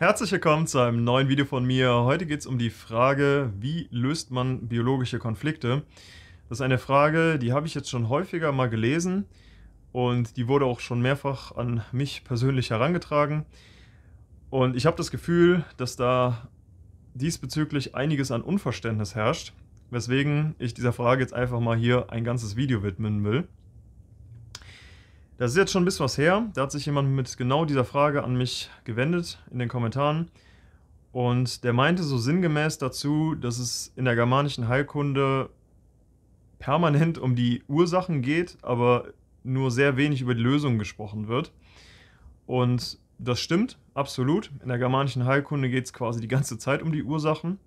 Herzlich willkommen zu einem neuen Video von mir. Heute geht es um die Frage, wie löst man biologische Konflikte? Das ist eine Frage, die habe ich jetzt schon häufiger mal gelesen und die wurde auch schon mehrfach an mich persönlich herangetragen. Und ich habe das Gefühl, dass da diesbezüglich einiges an Unverständnis herrscht, weswegen ich dieser Frage jetzt einfach mal hier ein ganzes Video widmen will. Das ist jetzt schon ein bisschen was her. Da hat sich jemand mit genau dieser Frage an mich gewendet in den Kommentaren. Und der meinte so sinngemäß dazu, dass es in der germanischen Heilkunde permanent um die Ursachen geht, aber nur sehr wenig über die Lösung gesprochen wird. Und das stimmt, absolut. In der germanischen Heilkunde geht es quasi die ganze Zeit um die Ursachen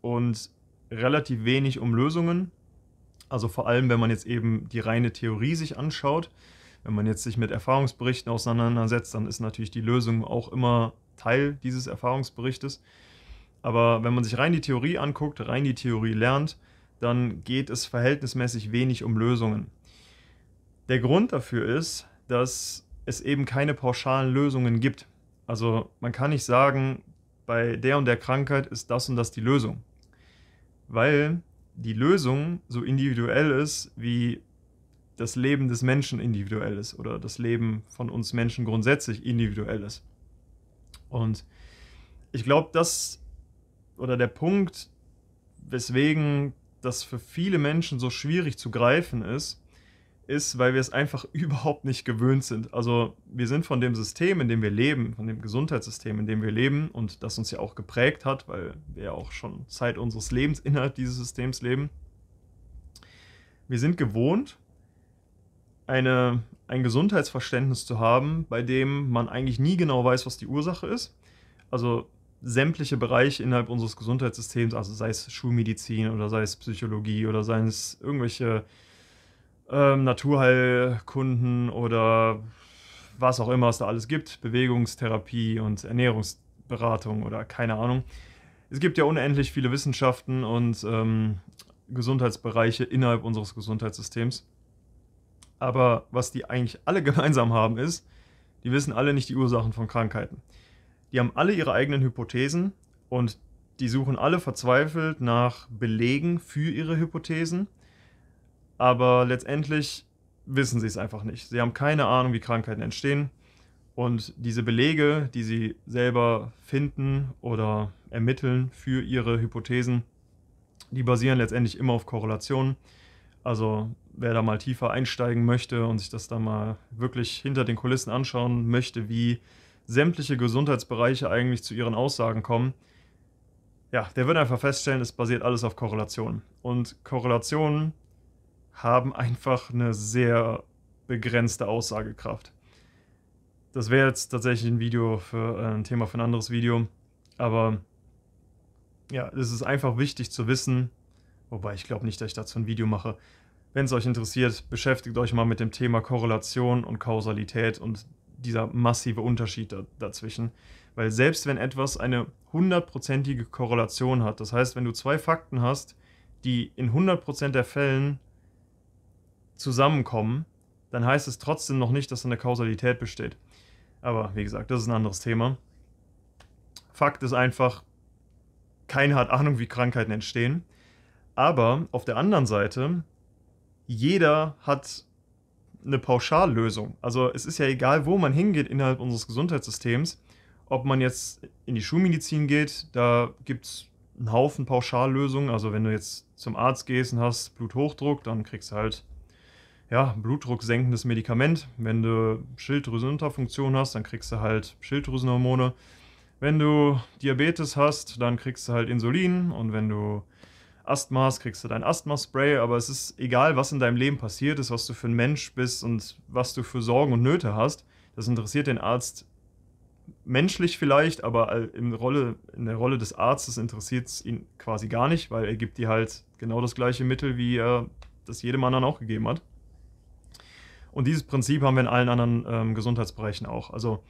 und relativ wenig um Lösungen. Also vor allem, wenn man jetzt eben die reine Theorie sich anschaut. Wenn man jetzt sich mit Erfahrungsberichten auseinandersetzt, dann ist natürlich die Lösung auch immer Teil dieses Erfahrungsberichtes. Aber wenn man sich rein die Theorie anguckt, rein die Theorie lernt, dann geht es verhältnismäßig wenig um Lösungen. Der Grund dafür ist, dass es eben keine pauschalen Lösungen gibt. Also man kann nicht sagen, bei der und der Krankheit ist das und das die Lösung. Weil die Lösung so individuell ist wie das Leben des Menschen individuell ist oder das Leben von uns Menschen grundsätzlich individuell ist. Und ich glaube, das oder der Punkt, weswegen das für viele Menschen so schwierig zu greifen ist, ist, weil wir es einfach überhaupt nicht gewöhnt sind. Also wir sind von dem System, in dem wir leben, von dem Gesundheitssystem, in dem wir leben und das uns ja auch geprägt hat, weil wir ja auch schon Zeit unseres Lebens innerhalb dieses Systems leben. Wir sind gewohnt, eine, ein Gesundheitsverständnis zu haben, bei dem man eigentlich nie genau weiß, was die Ursache ist. Also sämtliche Bereiche innerhalb unseres Gesundheitssystems, also sei es Schulmedizin oder sei es Psychologie oder seien es irgendwelche ähm, Naturheilkunden oder was auch immer es da alles gibt, Bewegungstherapie und Ernährungsberatung oder keine Ahnung. Es gibt ja unendlich viele Wissenschaften und ähm, Gesundheitsbereiche innerhalb unseres Gesundheitssystems aber was die eigentlich alle gemeinsam haben ist, die wissen alle nicht die Ursachen von Krankheiten. Die haben alle ihre eigenen Hypothesen und die suchen alle verzweifelt nach Belegen für ihre Hypothesen, aber letztendlich wissen sie es einfach nicht. Sie haben keine Ahnung, wie Krankheiten entstehen und diese Belege, die sie selber finden oder ermitteln für ihre Hypothesen, die basieren letztendlich immer auf Korrelationen. Also wer da mal tiefer einsteigen möchte und sich das da mal wirklich hinter den Kulissen anschauen möchte, wie sämtliche Gesundheitsbereiche eigentlich zu ihren Aussagen kommen, ja, der wird einfach feststellen, es basiert alles auf Korrelationen. Und Korrelationen haben einfach eine sehr begrenzte Aussagekraft. Das wäre jetzt tatsächlich ein Video für äh, ein Thema für ein anderes Video, aber ja, es ist einfach wichtig zu wissen, wobei ich glaube nicht, dass ich dazu ein Video mache, wenn es euch interessiert, beschäftigt euch mal mit dem Thema Korrelation und Kausalität und dieser massive Unterschied dazwischen. Weil selbst wenn etwas eine hundertprozentige Korrelation hat, das heißt, wenn du zwei Fakten hast, die in 100% der Fällen zusammenkommen, dann heißt es trotzdem noch nicht, dass eine Kausalität besteht. Aber wie gesagt, das ist ein anderes Thema. Fakt ist einfach, keiner hat Ahnung, wie Krankheiten entstehen. Aber auf der anderen Seite jeder hat eine Pauschallösung. Also es ist ja egal, wo man hingeht innerhalb unseres Gesundheitssystems, ob man jetzt in die Schulmedizin geht, da gibt es einen Haufen Pauschallösungen. Also wenn du jetzt zum Arzt gehst und hast Bluthochdruck, dann kriegst du halt ja, blutdrucksenkendes Medikament. Wenn du Schilddrüsenunterfunktion hast, dann kriegst du halt Schilddrüsenhormone. Wenn du Diabetes hast, dann kriegst du halt Insulin. Und wenn du Asthma hast, kriegst du dein Asthma-Spray, aber es ist egal, was in deinem Leben passiert ist, was du für ein Mensch bist und was du für Sorgen und Nöte hast. Das interessiert den Arzt menschlich vielleicht, aber in, Rolle, in der Rolle des Arztes interessiert es ihn quasi gar nicht, weil er gibt dir halt genau das gleiche Mittel, wie er das jedem anderen auch gegeben hat. Und dieses Prinzip haben wir in allen anderen ähm, Gesundheitsbereichen auch. Also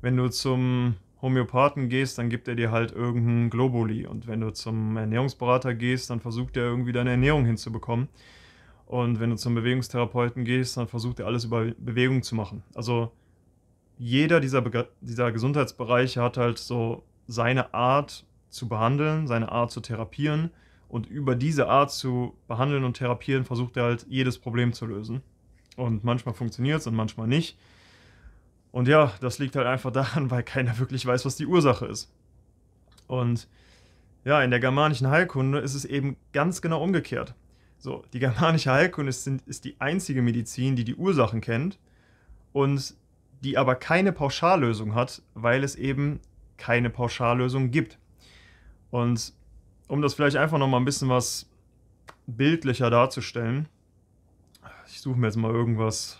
wenn du zum Homöopathen gehst, dann gibt er dir halt irgendeinen Globuli. Und wenn du zum Ernährungsberater gehst, dann versucht er irgendwie deine Ernährung hinzubekommen. Und wenn du zum Bewegungstherapeuten gehst, dann versucht er alles über Bewegung zu machen. Also jeder dieser, Be dieser Gesundheitsbereiche hat halt so seine Art zu behandeln, seine Art zu therapieren. Und über diese Art zu behandeln und therapieren versucht er halt jedes Problem zu lösen. Und manchmal funktioniert es und manchmal nicht. Und ja, das liegt halt einfach daran, weil keiner wirklich weiß, was die Ursache ist. Und ja, in der germanischen Heilkunde ist es eben ganz genau umgekehrt. So, die germanische Heilkunde ist, ist die einzige Medizin, die die Ursachen kennt und die aber keine Pauschallösung hat, weil es eben keine Pauschallösung gibt. Und um das vielleicht einfach nochmal ein bisschen was bildlicher darzustellen, ich suche mir jetzt mal irgendwas,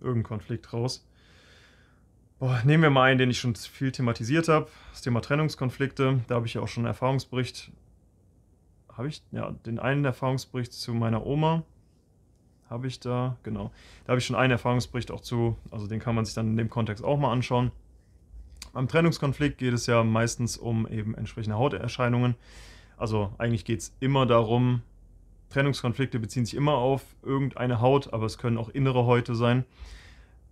irgendeinen Konflikt raus. Boah, nehmen wir mal einen, den ich schon viel thematisiert habe. Das Thema Trennungskonflikte. Da habe ich ja auch schon einen Erfahrungsbericht. Habe ich, ja, den einen Erfahrungsbericht zu meiner Oma. Habe ich da, genau. Da habe ich schon einen Erfahrungsbericht auch zu. Also den kann man sich dann in dem Kontext auch mal anschauen. Beim Trennungskonflikt geht es ja meistens um eben entsprechende Hauterscheinungen. Also eigentlich geht es immer darum, Trennungskonflikte beziehen sich immer auf irgendeine Haut, aber es können auch innere Häute sein.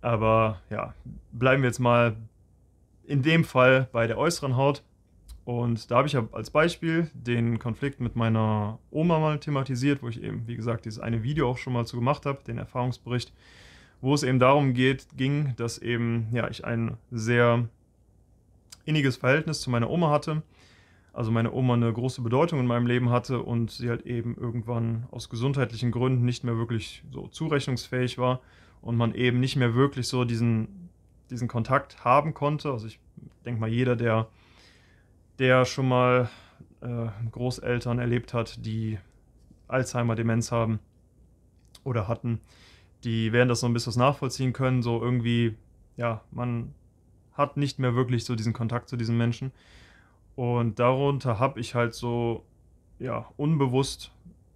Aber ja, bleiben wir jetzt mal in dem Fall bei der äußeren Haut. Und da habe ich ja als Beispiel den Konflikt mit meiner Oma mal thematisiert, wo ich eben, wie gesagt, dieses eine Video auch schon mal zu gemacht habe, den Erfahrungsbericht, wo es eben darum geht, ging, dass eben, ja, ich ein sehr inniges Verhältnis zu meiner Oma hatte. Also meine Oma eine große Bedeutung in meinem Leben hatte und sie halt eben irgendwann aus gesundheitlichen Gründen nicht mehr wirklich so zurechnungsfähig war und man eben nicht mehr wirklich so diesen, diesen Kontakt haben konnte. Also ich denke mal, jeder, der, der schon mal äh, Großeltern erlebt hat, die Alzheimer-Demenz haben oder hatten, die werden das so ein bisschen nachvollziehen können. So irgendwie, ja, man hat nicht mehr wirklich so diesen Kontakt zu diesen Menschen. Und darunter habe ich halt so, ja, unbewusst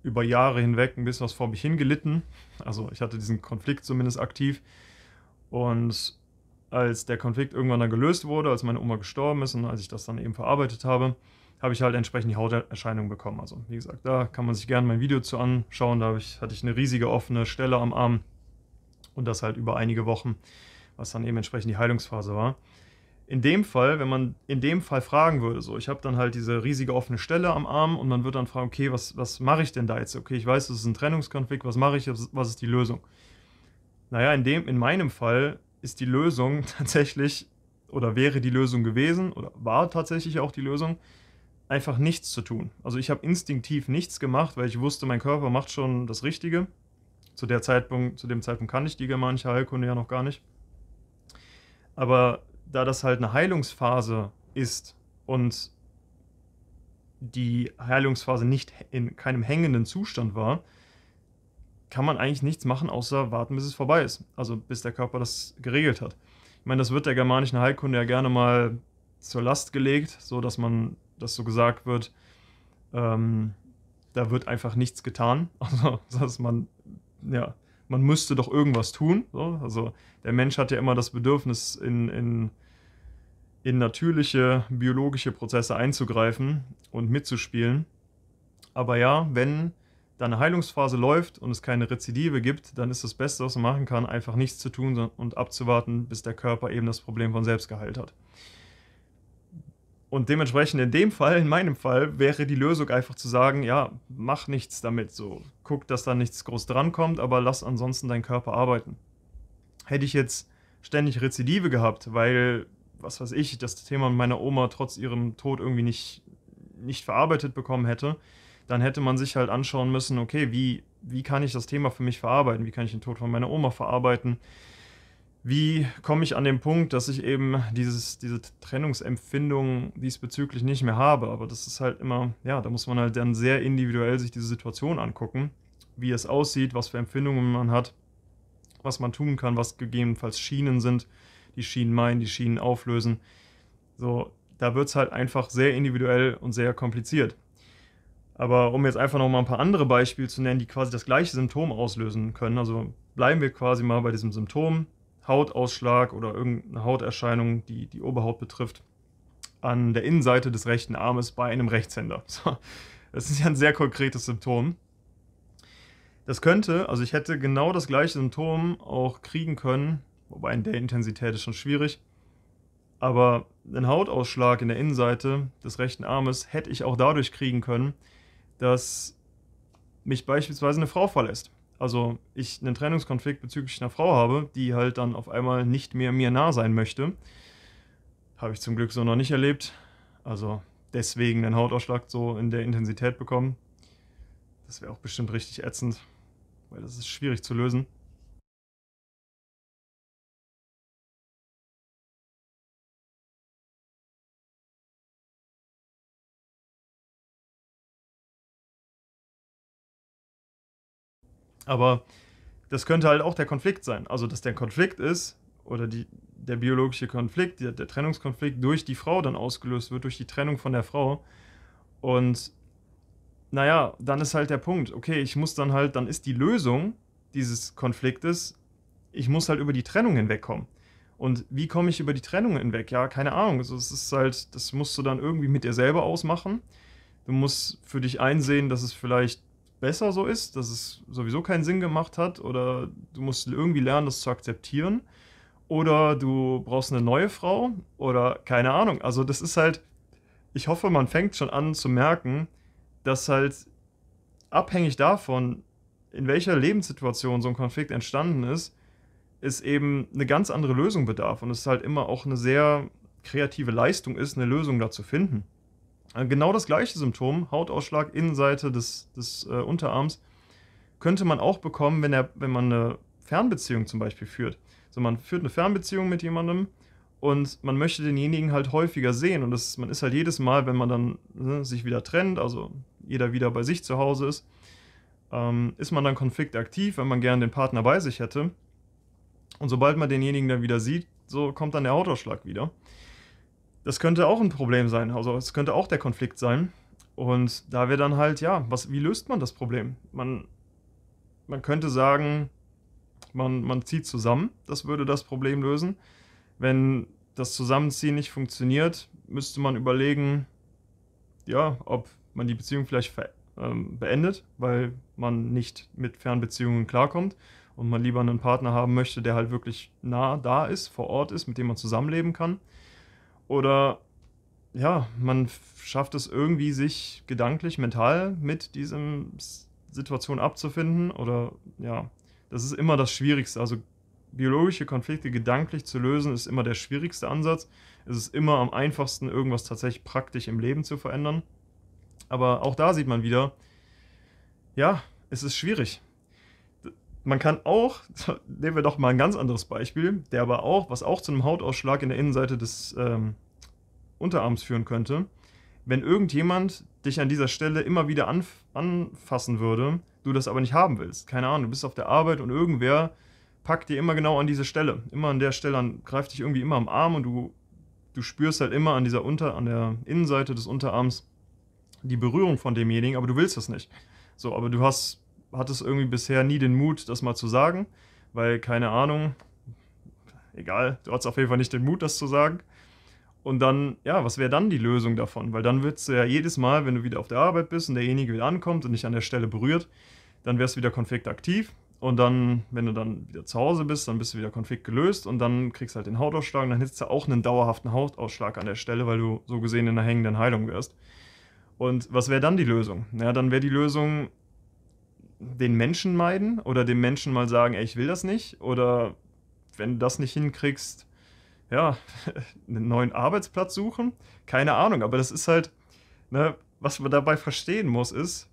über Jahre hinweg ein bisschen was vor mich hingelitten. Also ich hatte diesen Konflikt zumindest aktiv. Und als der Konflikt irgendwann dann gelöst wurde, als meine Oma gestorben ist und als ich das dann eben verarbeitet habe, habe ich halt entsprechend die Hauterscheinung bekommen. Also wie gesagt, da kann man sich gerne mein Video zu anschauen. Da ich, hatte ich eine riesige offene Stelle am Arm und das halt über einige Wochen, was dann eben entsprechend die Heilungsphase war in dem Fall, wenn man in dem Fall fragen würde, so, ich habe dann halt diese riesige offene Stelle am Arm und man wird dann fragen, okay, was, was mache ich denn da jetzt? Okay, ich weiß, das ist ein Trennungskonflikt, was mache ich, was ist die Lösung? Naja, in, dem, in meinem Fall ist die Lösung tatsächlich, oder wäre die Lösung gewesen, oder war tatsächlich auch die Lösung, einfach nichts zu tun. Also ich habe instinktiv nichts gemacht, weil ich wusste, mein Körper macht schon das Richtige. Zu, der Zeitpunkt, zu dem Zeitpunkt kann ich die germanische Heilkunde ja noch gar nicht. Aber da das halt eine Heilungsphase ist und die Heilungsphase nicht in keinem hängenden Zustand war, kann man eigentlich nichts machen, außer warten, bis es vorbei ist. Also bis der Körper das geregelt hat. Ich meine, das wird der germanischen Heilkunde ja gerne mal zur Last gelegt, so dass man, dass so gesagt wird, ähm, da wird einfach nichts getan, also dass man ja man müsste doch irgendwas tun. So. Also der Mensch hat ja immer das Bedürfnis, in, in, in natürliche biologische Prozesse einzugreifen und mitzuspielen. Aber ja, wenn da eine Heilungsphase läuft und es keine Rezidive gibt, dann ist das Beste, was man machen kann, einfach nichts zu tun und abzuwarten, bis der Körper eben das Problem von selbst geheilt hat. Und dementsprechend in dem Fall, in meinem Fall, wäre die Lösung einfach zu sagen, ja, mach nichts damit, so guck, dass da nichts groß drankommt, aber lass ansonsten deinen Körper arbeiten. Hätte ich jetzt ständig Rezidive gehabt, weil, was weiß ich, das Thema meiner Oma trotz ihrem Tod irgendwie nicht, nicht verarbeitet bekommen hätte, dann hätte man sich halt anschauen müssen, okay, wie, wie kann ich das Thema für mich verarbeiten? Wie kann ich den Tod von meiner Oma verarbeiten? wie komme ich an den Punkt, dass ich eben dieses, diese Trennungsempfindung diesbezüglich nicht mehr habe. Aber das ist halt immer, ja, da muss man halt dann sehr individuell sich diese Situation angucken, wie es aussieht, was für Empfindungen man hat, was man tun kann, was gegebenenfalls Schienen sind, die Schienen meinen, die Schienen auflösen. So, da wird es halt einfach sehr individuell und sehr kompliziert. Aber um jetzt einfach noch mal ein paar andere Beispiele zu nennen, die quasi das gleiche Symptom auslösen können, also bleiben wir quasi mal bei diesem Symptom Hautausschlag oder irgendeine Hauterscheinung, die die Oberhaut betrifft, an der Innenseite des rechten Armes bei einem Rechtshänder. So, das ist ja ein sehr konkretes Symptom. Das könnte, also ich hätte genau das gleiche Symptom auch kriegen können, wobei in der Intensität ist schon schwierig, aber einen Hautausschlag in der Innenseite des rechten Armes hätte ich auch dadurch kriegen können, dass mich beispielsweise eine Frau verlässt also ich einen Trennungskonflikt bezüglich einer Frau habe, die halt dann auf einmal nicht mehr mir nah sein möchte. Habe ich zum Glück so noch nicht erlebt. Also deswegen einen Hautausschlag so in der Intensität bekommen. Das wäre auch bestimmt richtig ätzend, weil das ist schwierig zu lösen. Aber das könnte halt auch der Konflikt sein. Also, dass der Konflikt ist oder die, der biologische Konflikt, der, der Trennungskonflikt durch die Frau dann ausgelöst wird, durch die Trennung von der Frau. Und naja, dann ist halt der Punkt, okay, ich muss dann halt, dann ist die Lösung dieses Konfliktes, ich muss halt über die Trennung hinwegkommen. Und wie komme ich über die Trennung hinweg? Ja, keine Ahnung. Also es ist halt, das musst du dann irgendwie mit dir selber ausmachen. Du musst für dich einsehen, dass es vielleicht besser so ist, dass es sowieso keinen Sinn gemacht hat oder du musst irgendwie lernen, das zu akzeptieren oder du brauchst eine neue Frau oder keine Ahnung. Also das ist halt, ich hoffe, man fängt schon an zu merken, dass halt abhängig davon, in welcher Lebenssituation so ein Konflikt entstanden ist, es eben eine ganz andere Lösung bedarf und es halt immer auch eine sehr kreative Leistung ist, eine Lösung da zu finden. Äh, genau das gleiche Symptom, Hautausschlag, Innenseite des, des äh, Unterarms, könnte man auch bekommen, wenn, er, wenn man eine Fernbeziehung zum Beispiel führt. also man führt eine Fernbeziehung mit jemandem und man möchte denjenigen halt häufiger sehen. Und das, man ist halt jedes Mal, wenn man dann ne, sich wieder trennt, also jeder wieder bei sich zu Hause ist, ähm, ist man dann konfliktaktiv, wenn man gerne den Partner bei sich hätte. Und sobald man denjenigen dann wieder sieht, so kommt dann der Hautausschlag wieder. Das könnte auch ein Problem sein, also es könnte auch der Konflikt sein. Und da wäre dann halt, ja, was, wie löst man das Problem? Man, man könnte sagen, man, man zieht zusammen, das würde das Problem lösen. Wenn das Zusammenziehen nicht funktioniert, müsste man überlegen, ja, ob man die Beziehung vielleicht ähm, beendet, weil man nicht mit Fernbeziehungen klarkommt und man lieber einen Partner haben möchte, der halt wirklich nah da ist, vor Ort ist, mit dem man zusammenleben kann. Oder ja, man schafft es irgendwie, sich gedanklich, mental mit diesem Situation abzufinden. Oder ja, das ist immer das Schwierigste. Also biologische Konflikte gedanklich zu lösen, ist immer der schwierigste Ansatz. Es ist immer am einfachsten, irgendwas tatsächlich praktisch im Leben zu verändern. Aber auch da sieht man wieder, ja, es ist schwierig. Man kann auch, nehmen wir doch mal ein ganz anderes Beispiel, der aber auch, was auch zu einem Hautausschlag in der Innenseite des ähm, Unterarms führen könnte, wenn irgendjemand dich an dieser Stelle immer wieder anf anfassen würde, du das aber nicht haben willst. Keine Ahnung, du bist auf der Arbeit und irgendwer packt dir immer genau an diese Stelle, immer an der Stelle an, greift dich irgendwie immer am Arm und du, du spürst halt immer an dieser Unter, an der Innenseite des Unterarms die Berührung von demjenigen, aber du willst das nicht. So, aber du hast hat es irgendwie bisher nie den Mut, das mal zu sagen, weil keine Ahnung, egal, du hast auf jeden Fall nicht den Mut, das zu sagen. Und dann, ja, was wäre dann die Lösung davon? Weil dann wird es ja jedes Mal, wenn du wieder auf der Arbeit bist und derjenige wieder ankommt und dich an der Stelle berührt, dann wärst du wieder konfliktaktiv. Und dann, wenn du dann wieder zu Hause bist, dann bist du wieder konfliktgelöst und dann kriegst du halt den Hautausschlag und dann hättest du auch einen dauerhaften Hautausschlag an der Stelle, weil du so gesehen in einer hängenden Heilung wärst. Und was wäre dann die Lösung? Ja, dann wäre die Lösung, den Menschen meiden oder dem Menschen mal sagen, ey, ich will das nicht oder wenn du das nicht hinkriegst, ja, einen neuen Arbeitsplatz suchen? Keine Ahnung, aber das ist halt, ne, was man dabei verstehen muss, ist,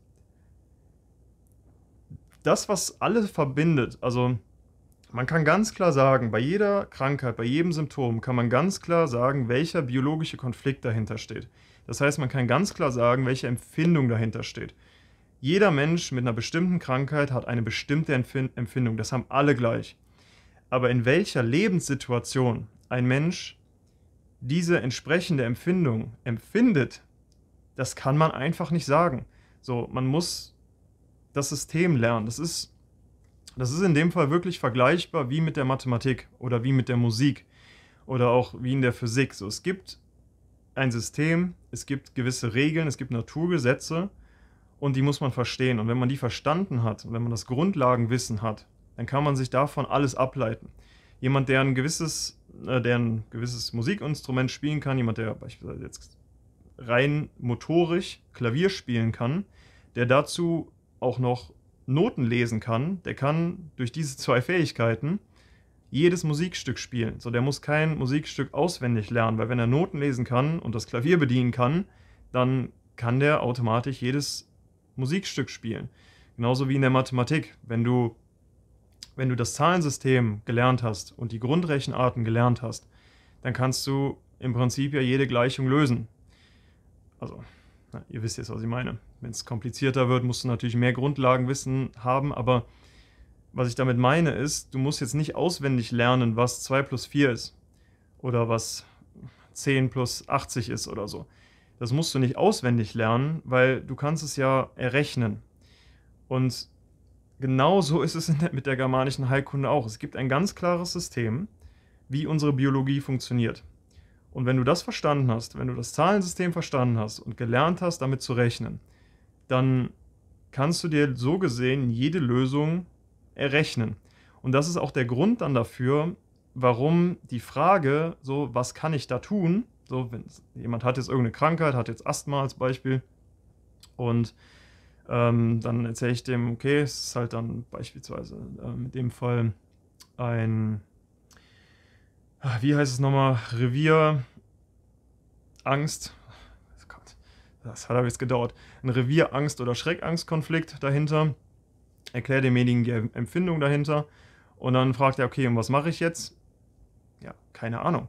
das, was alle verbindet, also man kann ganz klar sagen, bei jeder Krankheit, bei jedem Symptom kann man ganz klar sagen, welcher biologische Konflikt dahinter steht. Das heißt, man kann ganz klar sagen, welche Empfindung dahinter steht. Jeder Mensch mit einer bestimmten Krankheit hat eine bestimmte Empfindung, das haben alle gleich. Aber in welcher Lebenssituation ein Mensch diese entsprechende Empfindung empfindet, das kann man einfach nicht sagen. So, man muss das System lernen. Das ist, das ist in dem Fall wirklich vergleichbar wie mit der Mathematik oder wie mit der Musik oder auch wie in der Physik. So, es gibt ein System, es gibt gewisse Regeln, es gibt Naturgesetze und die muss man verstehen. Und wenn man die verstanden hat, wenn man das Grundlagenwissen hat, dann kann man sich davon alles ableiten. Jemand, der ein gewisses, äh, der ein gewisses Musikinstrument spielen kann, jemand, der beispielsweise jetzt rein motorisch Klavier spielen kann, der dazu auch noch Noten lesen kann, der kann durch diese zwei Fähigkeiten jedes Musikstück spielen. So, der muss kein Musikstück auswendig lernen, weil wenn er Noten lesen kann und das Klavier bedienen kann, dann kann der automatisch jedes Musikstück spielen. Genauso wie in der Mathematik. Wenn du, wenn du das Zahlensystem gelernt hast und die Grundrechenarten gelernt hast, dann kannst du im Prinzip ja jede Gleichung lösen. Also, na, ihr wisst jetzt, was ich meine. Wenn es komplizierter wird, musst du natürlich mehr Grundlagenwissen haben, aber was ich damit meine ist, du musst jetzt nicht auswendig lernen, was 2 plus 4 ist oder was 10 plus 80 ist oder so das musst du nicht auswendig lernen, weil du kannst es ja errechnen. Und genau so ist es der, mit der germanischen Heilkunde auch. Es gibt ein ganz klares System, wie unsere Biologie funktioniert. Und wenn du das verstanden hast, wenn du das Zahlensystem verstanden hast und gelernt hast, damit zu rechnen, dann kannst du dir so gesehen jede Lösung errechnen. Und das ist auch der Grund dann dafür, warum die Frage, so was kann ich da tun, so, wenn jemand hat jetzt irgendeine Krankheit, hat jetzt Asthma als Beispiel und ähm, dann erzähle ich dem, okay, es ist halt dann beispielsweise ähm, in dem Fall ein, wie heißt es nochmal, Revier, Angst, oh das hat aber jetzt gedauert, ein Revierangst- oder Schreckangstkonflikt dahinter, erkläre demjenigen die Empfindung dahinter und dann fragt er, okay, und was mache ich jetzt? Ja, keine Ahnung.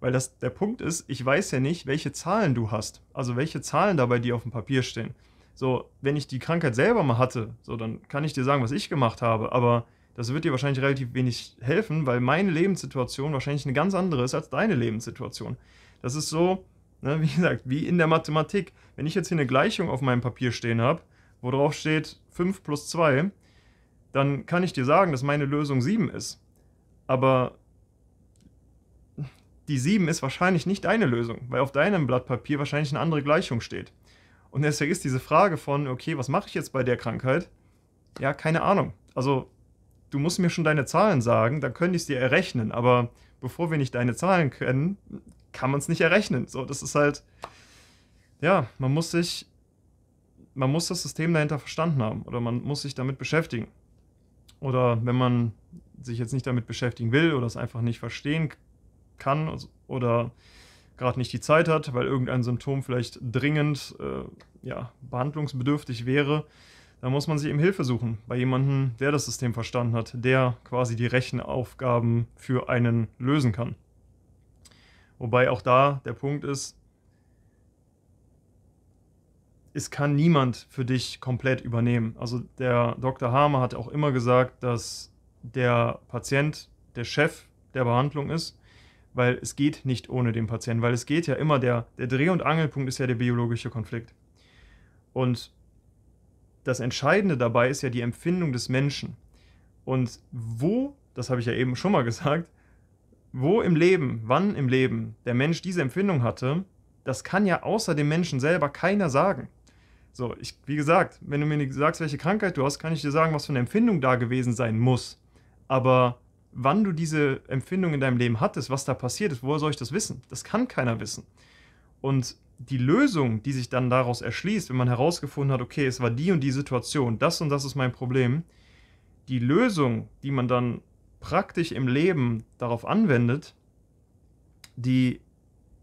Weil das, der Punkt ist, ich weiß ja nicht, welche Zahlen du hast. Also welche Zahlen dabei dir auf dem Papier stehen. So, wenn ich die Krankheit selber mal hatte, so, dann kann ich dir sagen, was ich gemacht habe. Aber das wird dir wahrscheinlich relativ wenig helfen, weil meine Lebenssituation wahrscheinlich eine ganz andere ist als deine Lebenssituation. Das ist so, ne, wie gesagt, wie in der Mathematik. Wenn ich jetzt hier eine Gleichung auf meinem Papier stehen habe, wo drauf steht 5 plus 2, dann kann ich dir sagen, dass meine Lösung 7 ist. Aber die 7 ist wahrscheinlich nicht deine Lösung, weil auf deinem Blatt Papier wahrscheinlich eine andere Gleichung steht. Und deswegen ist diese Frage von, okay, was mache ich jetzt bei der Krankheit? Ja, keine Ahnung. Also, du musst mir schon deine Zahlen sagen, dann könnte ich es dir errechnen. Aber bevor wir nicht deine Zahlen kennen, kann man es nicht errechnen. So, das ist halt, ja, man muss sich, man muss das System dahinter verstanden haben oder man muss sich damit beschäftigen. Oder wenn man sich jetzt nicht damit beschäftigen will oder es einfach nicht verstehen kann, kann oder gerade nicht die Zeit hat, weil irgendein Symptom vielleicht dringend äh, ja, behandlungsbedürftig wäre, dann muss man sich eben Hilfe suchen bei jemandem, der das System verstanden hat, der quasi die Rechenaufgaben für einen lösen kann. Wobei auch da der Punkt ist, es kann niemand für dich komplett übernehmen. Also der Dr. Hamer hat auch immer gesagt, dass der Patient der Chef der Behandlung ist weil es geht nicht ohne den Patienten, weil es geht ja immer, der, der Dreh- und Angelpunkt ist ja der biologische Konflikt. Und das Entscheidende dabei ist ja die Empfindung des Menschen. Und wo, das habe ich ja eben schon mal gesagt, wo im Leben, wann im Leben der Mensch diese Empfindung hatte, das kann ja außer dem Menschen selber keiner sagen. So, ich, wie gesagt, wenn du mir sagst, welche Krankheit du hast, kann ich dir sagen, was für eine Empfindung da gewesen sein muss. Aber wann du diese Empfindung in deinem Leben hattest, was da passiert ist, woher soll ich das wissen? Das kann keiner wissen. Und die Lösung, die sich dann daraus erschließt, wenn man herausgefunden hat, okay, es war die und die Situation, das und das ist mein Problem, die Lösung, die man dann praktisch im Leben darauf anwendet, die,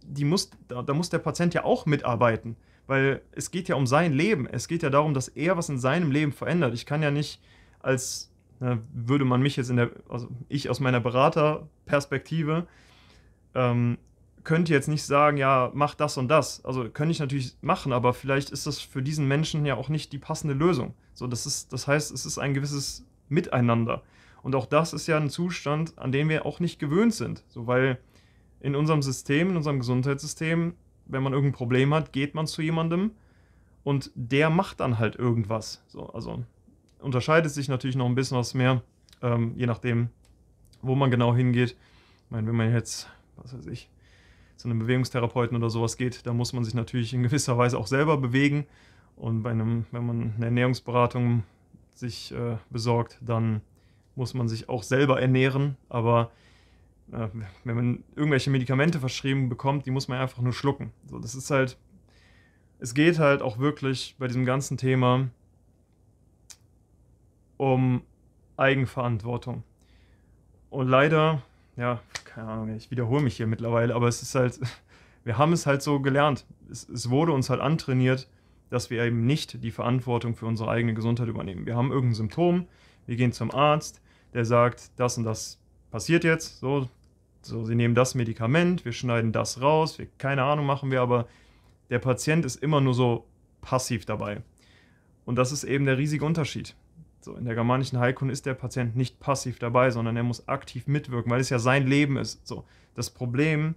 die muss, da, da muss der Patient ja auch mitarbeiten, weil es geht ja um sein Leben, es geht ja darum, dass er was in seinem Leben verändert. Ich kann ja nicht als Ne, würde man mich jetzt in der, also ich aus meiner Beraterperspektive, ähm, könnte jetzt nicht sagen, ja, mach das und das. Also könnte ich natürlich machen, aber vielleicht ist das für diesen Menschen ja auch nicht die passende Lösung. So, das ist, das heißt, es ist ein gewisses Miteinander. Und auch das ist ja ein Zustand, an den wir auch nicht gewöhnt sind. So, weil in unserem System, in unserem Gesundheitssystem, wenn man irgendein Problem hat, geht man zu jemandem und der macht dann halt irgendwas. So, also unterscheidet sich natürlich noch ein bisschen was mehr, ähm, je nachdem, wo man genau hingeht. Ich meine, wenn man jetzt, was weiß ich, zu einem Bewegungstherapeuten oder sowas geht, da muss man sich natürlich in gewisser Weise auch selber bewegen. Und bei einem, wenn man eine Ernährungsberatung sich äh, besorgt, dann muss man sich auch selber ernähren. Aber äh, wenn man irgendwelche Medikamente verschrieben bekommt, die muss man einfach nur schlucken. So, das ist halt, es geht halt auch wirklich bei diesem ganzen Thema um Eigenverantwortung. Und leider, ja, keine Ahnung, ich wiederhole mich hier mittlerweile, aber es ist halt, wir haben es halt so gelernt. Es, es wurde uns halt antrainiert, dass wir eben nicht die Verantwortung für unsere eigene Gesundheit übernehmen. Wir haben irgendein Symptom, wir gehen zum Arzt, der sagt, das und das passiert jetzt, so, so sie nehmen das Medikament, wir schneiden das raus, wir, keine Ahnung machen wir, aber der Patient ist immer nur so passiv dabei. Und das ist eben der riesige Unterschied. So, in der germanischen Heilkunde ist der Patient nicht passiv dabei, sondern er muss aktiv mitwirken, weil es ja sein Leben ist. So, das Problem,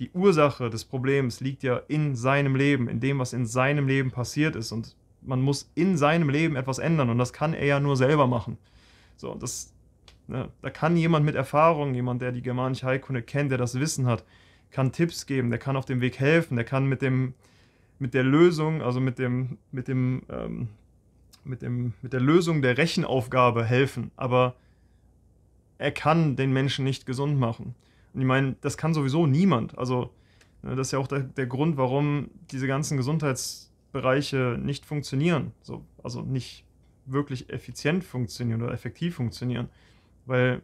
die Ursache des Problems liegt ja in seinem Leben, in dem, was in seinem Leben passiert ist. Und man muss in seinem Leben etwas ändern und das kann er ja nur selber machen. So, das, ne, da kann jemand mit Erfahrung, jemand, der die germanische Heilkunde kennt, der das Wissen hat, kann Tipps geben, der kann auf dem Weg helfen, der kann mit dem, mit der Lösung, also mit dem, mit dem ähm, mit, dem, mit der Lösung der Rechenaufgabe helfen, aber er kann den Menschen nicht gesund machen. Und ich meine, das kann sowieso niemand. Also ne, das ist ja auch der, der Grund, warum diese ganzen Gesundheitsbereiche nicht funktionieren. So, also nicht wirklich effizient funktionieren oder effektiv funktionieren. Weil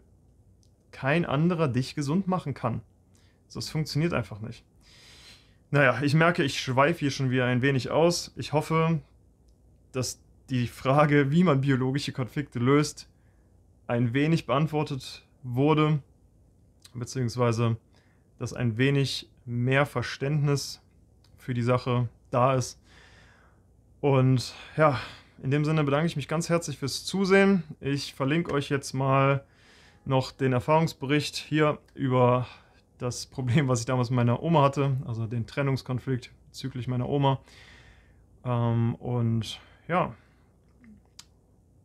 kein anderer dich gesund machen kann. So, es funktioniert einfach nicht. Naja, ich merke, ich schweife hier schon wieder ein wenig aus. Ich hoffe, dass die Frage, wie man biologische Konflikte löst, ein wenig beantwortet wurde, beziehungsweise dass ein wenig mehr Verständnis für die Sache da ist. Und ja, in dem Sinne bedanke ich mich ganz herzlich fürs Zusehen. Ich verlinke euch jetzt mal noch den Erfahrungsbericht hier über das Problem, was ich damals mit meiner Oma hatte, also den Trennungskonflikt bezüglich meiner Oma. Ähm, und ja,